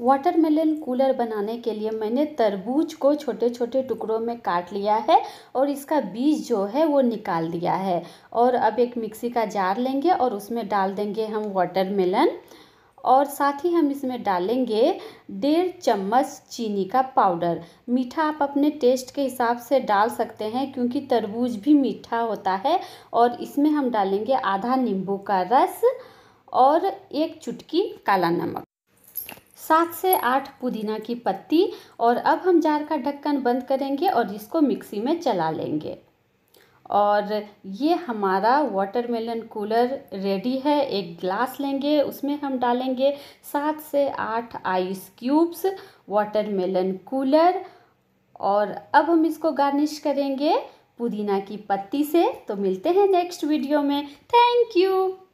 watermelon cooler बनाने के लिए मैंने तरबूज को छोटे छोटे टुकड़ों में काट लिया है और इसका बीज जो है वो निकाल दिया है और अब एक मिक्सी का जार लेंगे और उसमें डाल देंगे हम वाटरमेलन और साथ ही हम इसमें डालेंगे डेढ़ चम्मच चीनी का पाउडर मीठा आप अपने टेस्ट के हिसाब से डाल सकते हैं क्योंकि तरबूज भी मीठा होता है और इसमें हम डालेंगे आधा नींबू का रस और एक चुटकी काला नमक सात से आठ पुदीना की पत्ती और अब हम जार का ढक्कन बंद करेंगे और इसको मिक्सी में चला लेंगे और ये हमारा वाटरमेलन कूलर रेडी है एक ग्लास लेंगे उसमें हम डालेंगे सात से आठ आइस क्यूब्स वाटरमेलन कूलर और अब हम इसको गार्निश करेंगे पुदीना की पत्ती से तो मिलते हैं नेक्स्ट वीडियो में थैंक यू